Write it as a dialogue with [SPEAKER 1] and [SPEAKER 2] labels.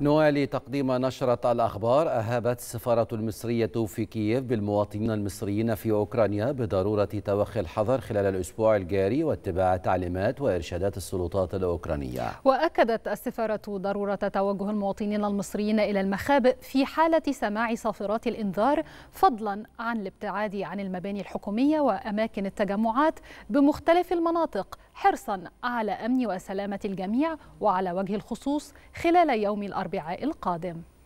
[SPEAKER 1] نوالي تقديم نشرة الأخبار أهابت السفارة المصرية في كييف بالمواطنين المصريين في أوكرانيا بضرورة توخي الحذر خلال الأسبوع الجاري واتباع تعليمات وإرشادات السلطات الأوكرانية
[SPEAKER 2] وأكدت السفارة ضرورة توجه المواطنين المصريين إلى المخابئ في حالة سماع صافرات الإنذار فضلا عن الابتعاد عن المباني الحكومية وأماكن التجمعات بمختلف المناطق حرصا على أمن وسلامة الجميع وعلى وجه الخصوص خلال يوم الأربعاء القادم